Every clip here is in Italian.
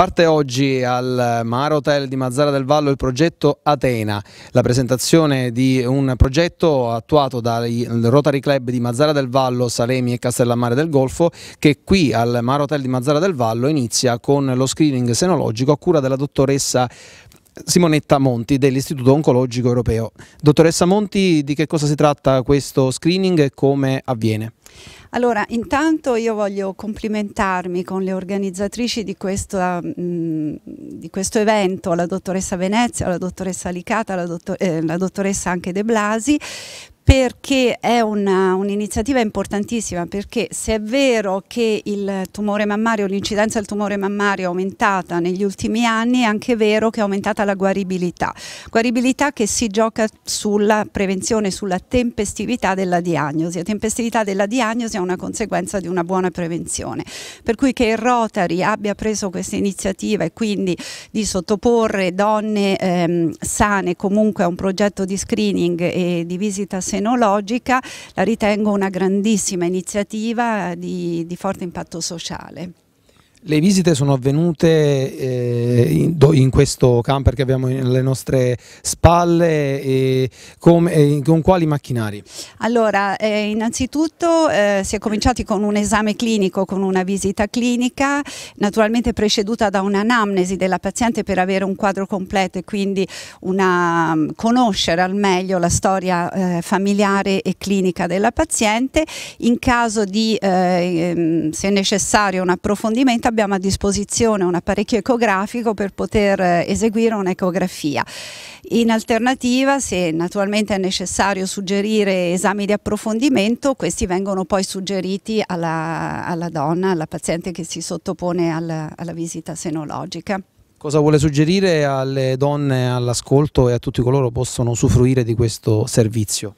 Parte oggi al Mar Hotel di Mazzara del Vallo il progetto Atena, la presentazione di un progetto attuato dai Rotary Club di Mazzara del Vallo, Salemi e Castellammare del Golfo che qui al Mar Hotel di Mazzara del Vallo inizia con lo screening senologico a cura della dottoressa Simonetta Monti dell'Istituto Oncologico Europeo. Dottoressa Monti, di che cosa si tratta questo screening e come avviene? Allora, intanto io voglio complimentarmi con le organizzatrici di, questa, mh, mm, di questo evento, la dottoressa Venezia, la dottoressa Alicata, la, dottor eh, la dottoressa anche De Blasi, perché è un'iniziativa importantissima, perché se è vero che l'incidenza del tumore mammario è aumentata negli ultimi anni, è anche vero che è aumentata la guaribilità, guaribilità che si gioca sulla prevenzione, sulla tempestività della diagnosi, la tempestività della diagnosi è una conseguenza di una buona prevenzione, per cui che il Rotary abbia preso questa iniziativa e quindi di sottoporre donne ehm, sane comunque a un progetto di screening e di visita senza enologica, la ritengo una grandissima iniziativa di, di forte impatto sociale. Le visite sono avvenute eh, in, in, questo camper che abbiamo alle nostre spalle e con, e con quali macchinari? Allora, eh, innanzitutto eh, si è cominciati con un esame clinico, con una visita clinica, naturalmente preceduta da un'anamnesi della paziente per avere un quadro completo e quindi una, conoscere al meglio la storia eh, familiare e clinica della paziente. In caso di, eh, ehm, se necessario, un approfondimento abbiamo a disposizione un apparecchio ecografico per poter eh, eseguire un'ecografia. In alternativa, se naturalmente è necessario suggerire esami di approfondimento, questi vengono poi suggeriti alla, alla donna, alla paziente che si sottopone alla, alla visita senologica. Cosa vuole suggerire alle donne all'ascolto e a tutti coloro che possono usufruire di questo servizio?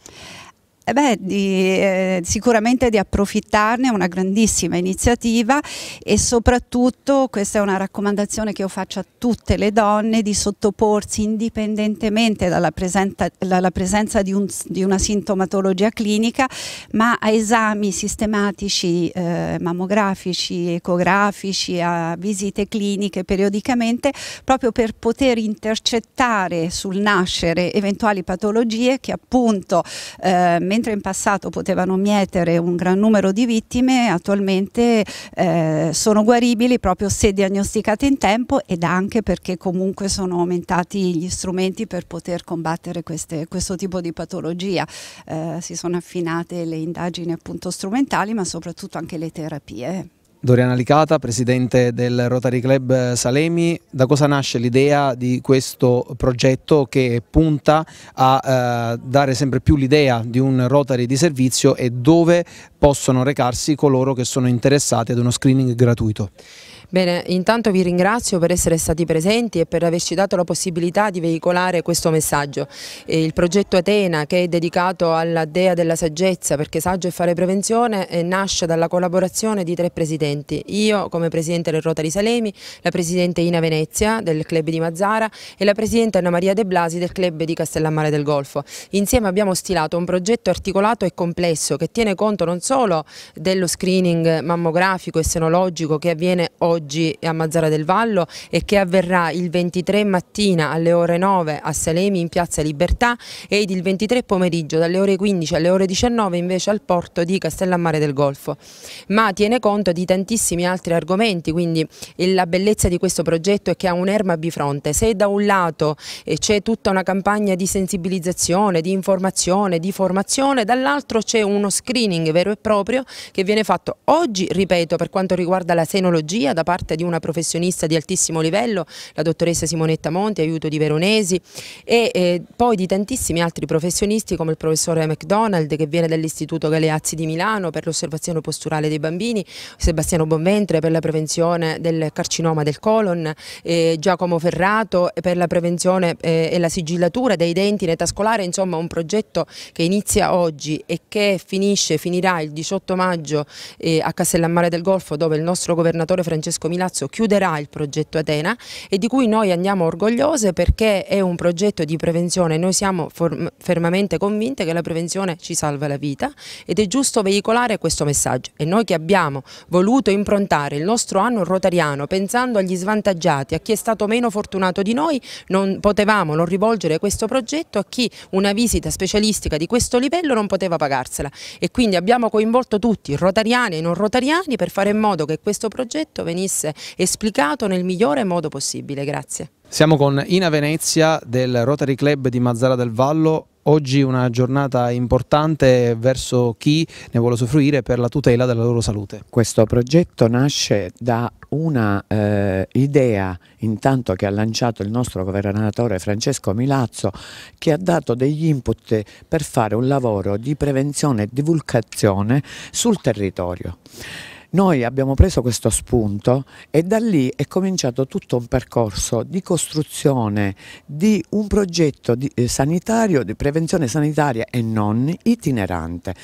Eh beh, di, eh, sicuramente di approfittarne, è una grandissima iniziativa e soprattutto questa è una raccomandazione che io faccio a tutte le donne di sottoporsi indipendentemente dalla, presenta, dalla presenza di, un, di, una sintomatologia clinica, ma a esami sistematici eh, mammografici, ecografici, a visite cliniche periodicamente, proprio per poter intercettare sul nascere eventuali patologie che appunto eh, mentre in passato potevano mietere un gran numero di vittime, attualmente eh, sono guaribili proprio se diagnosticate in tempo ed anche perché comunque sono aumentati gli strumenti per poter combattere queste, questo tipo di patologia. Eh, si sono affinate le indagini appunto strumentali ma soprattutto anche le terapie. Doriana Licata, presidente del Rotary Club eh, Salemi, da cosa nasce l'idea di questo progetto che punta a eh, dare sempre più l'idea di un Rotary di servizio e dove possono recarsi coloro che sono interessati ad uno screening gratuito? Bene, intanto vi ringrazio per essere stati presenti e per averci dato la possibilità di veicolare questo messaggio. Il progetto Atena che è dedicato alla Dea della Saggezza perché saggio è fare prevenzione nasce dalla collaborazione di tre presidenti. Io come presidente del Rotary Salemi, la presidente Ina Venezia del club di Mazzara e la presidente Anna Maria De Blasi del club di Castellammare del Golfo. Insieme abbiamo stilato un progetto articolato e complesso che tiene conto non solo dello screening mammografico e senologico che avviene oggi oggi a Mazzara del Vallo e che avverrà il 23 mattina alle ore 9 a Salemi in Piazza Libertà ed il 23 pomeriggio dalle ore 15 alle ore 19 invece al porto di Castellammare del Golfo. Ma tiene conto di tantissimi altri argomenti, quindi la bellezza di questo progetto è che ha un'erma bifronte. Se da un lato eh, c'è tutta una campagna di sensibilizzazione, di informazione, di formazione, dall'altro c'è uno screening vero e proprio che viene fatto oggi, ripeto, per quanto riguarda la senologia da parte parte di una professionista di altissimo livello, la dottoressa Simonetta Monti, aiuto di Veronesi e eh, poi di tantissimi altri professionisti come il professore McDonald che viene dall'Istituto Galeazzi di Milano per l'osservazione posturale dei bambini, Sebastiano Bonventre per la prevenzione del carcinoma del colon, eh, Giacomo Ferrato per la prevenzione eh, e la sigillatura dei denti in età scolare, insomma un progetto che inizia oggi e che finisce, finirà il 18 maggio eh, a Castellammare del Golfo dove il nostro governatore Francesco Francesco Milazzo chiuderà il progetto Atena e di cui noi andiamo orgogliose perché è un progetto di prevenzione. Noi siamo fermamente convinte che la prevenzione ci salva la vita ed è giusto veicolare questo messaggio. E noi che abbiamo voluto improntare il nostro anno rotariano pensando agli svantaggiati, a chi è stato meno fortunato di noi, non potevamo non rivolgere questo progetto a chi una visita specialistica di questo livello non poteva pagarsela. E quindi abbiamo coinvolto tutti, rotariani e non rotariani, per fare in modo che questo progetto venisse venisse esplicato nel migliore modo possibile. Grazie. Siamo con Ina Venezia del Rotary Club di Mazzara del Vallo. Oggi una giornata importante verso chi ne vuole usufruire per la tutela della loro salute. Questo progetto nasce da una eh, idea intanto che ha lanciato il nostro governatore Francesco Milazzo che ha dato degli input per fare un lavoro di prevenzione e divulgazione sul territorio. Noi abbiamo preso questo spunto e da lì è cominciato tutto un percorso di costruzione di un progetto di, eh, sanitario, di prevenzione sanitaria e non itinerante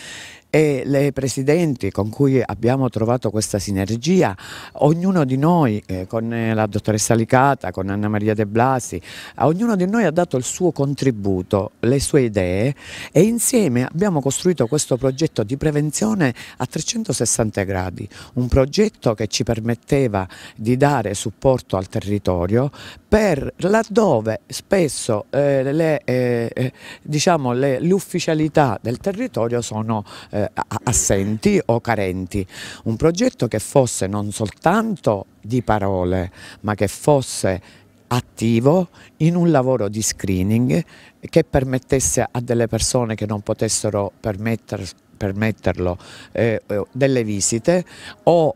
e le presidenti con cui abbiamo trovato questa sinergia, ognuno di noi, eh, con eh, la dottoressa Licata, con Anna Maria De Blasi, ognuno di noi ha dato il suo contributo, le sue idee e insieme abbiamo costruito questo progetto di prevenzione a 360 gradi, un progetto che ci permetteva di dare supporto al territorio per laddove spesso eh, le, eh, eh diciamo, le, l'ufficialità del territorio sono eh, assenti o carenti. Un progetto che fosse non soltanto di parole, ma che fosse attivo in un lavoro di screening che permettesse a delle persone che non potessero permettersi permetterlo, eh, eh, delle visite o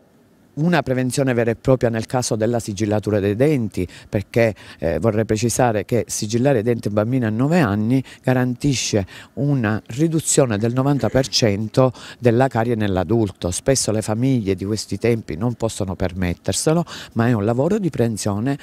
una prevenzione vera e propria nel caso della sigillatura dei denti, perché eh, vorrei precisare che sigillare i denti a bambini a 9 anni garantisce una riduzione del 90% della carie nell'adulto. Spesso le famiglie di questi tempi non possono permetterselo, ma è un lavoro di prevenzione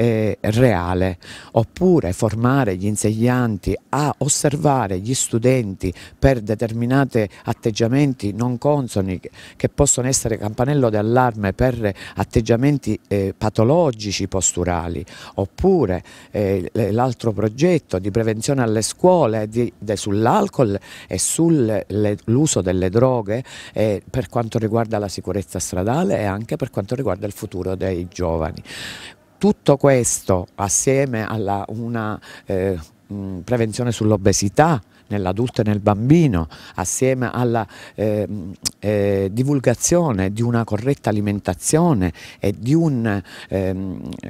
eh, reale, oppure formare gli insegnanti a osservare gli studenti per determinati atteggiamenti non consoni che possono essere campanello d'allarme per atteggiamenti eh, patologici posturali, oppure eh, l'altro progetto di prevenzione alle scuole sull'alcol e sull'uso delle droghe eh, per quanto riguarda la sicurezza stradale e anche per quanto riguarda il futuro dei giovani. Tutto questo assieme a una eh, prevenzione sull'obesità nell'adulto e nel bambino, assieme alla eh, eh, divulgazione di una corretta alimentazione e di un eh,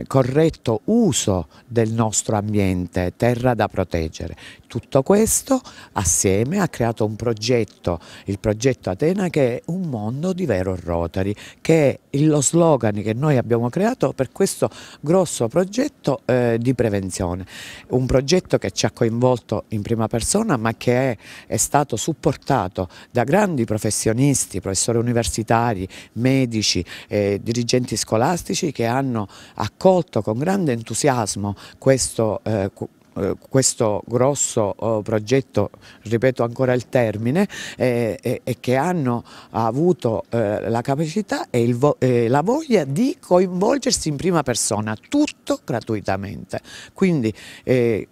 corretto uso del nostro ambiente, terra da proteggere. Tutto questo assieme ha creato un progetto, il progetto Atena che è un mondo di vero Rotary, che è lo slogan che noi abbiamo creato per questo grosso progetto eh, di prevenzione. Un progetto che ci ha coinvolto in prima persona ma ma che è, è stato supportato da grandi professionisti, professori universitari, medici, eh, dirigenti scolastici che hanno accolto con grande entusiasmo questo, eh, eh, questo grosso oh, progetto, ripeto ancora il termine, eh, eh, e che hanno avuto la capacità e la voglia di coinvolgersi in prima persona, tutto gratuitamente. Quindi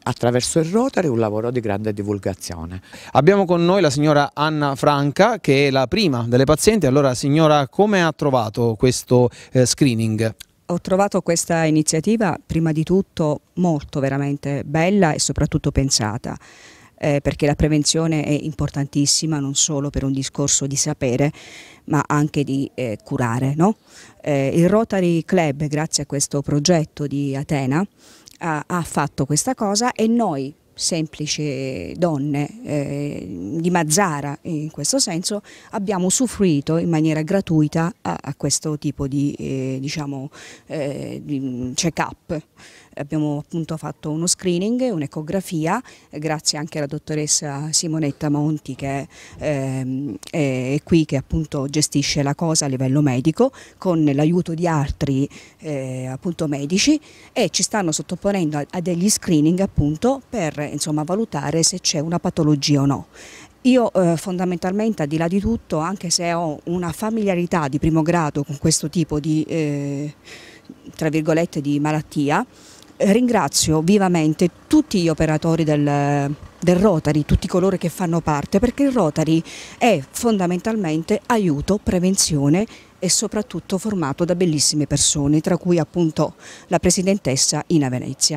attraverso il Rotary un lavoro di grande divulgazione. Abbiamo con noi la signora Anna Franca che è la prima delle pazienti, allora signora come ha trovato questo screening? ho trovato questa iniziativa prima di tutto molto veramente bella e soprattutto pensata. Eh, perché la prevenzione è importantissima non solo per un discorso di sapere ma anche di eh, curare. No? Eh, il Rotary Club grazie a questo progetto di Atena ha, ha fatto questa cosa e noi semplici donne eh, di Mazzara in questo senso abbiamo usufruito in maniera gratuita a, a questo tipo di, eh, diciamo, eh, di check-up abbiamo appunto fatto uno screening, un'ecografia, eh, grazie anche alla dottoressa Simonetta Monti che eh, è qui che appunto gestisce la cosa a livello medico con l'aiuto di altri eh, appunto medici e ci stanno sottoponendo a, a degli screening appunto per insomma valutare se c'è una patologia o no. Io eh, fondamentalmente, al di là di tutto, anche se ho una familiarità di primo grado con questo tipo di, eh, di malattia, ringrazio vivamente tutti gli operatori del, del Rotary, tutti coloro che fanno parte, perché il Rotary è fondamentalmente aiuto, prevenzione e soprattutto formato da bellissime persone, tra cui appunto la Presidentessa Ina Venezia.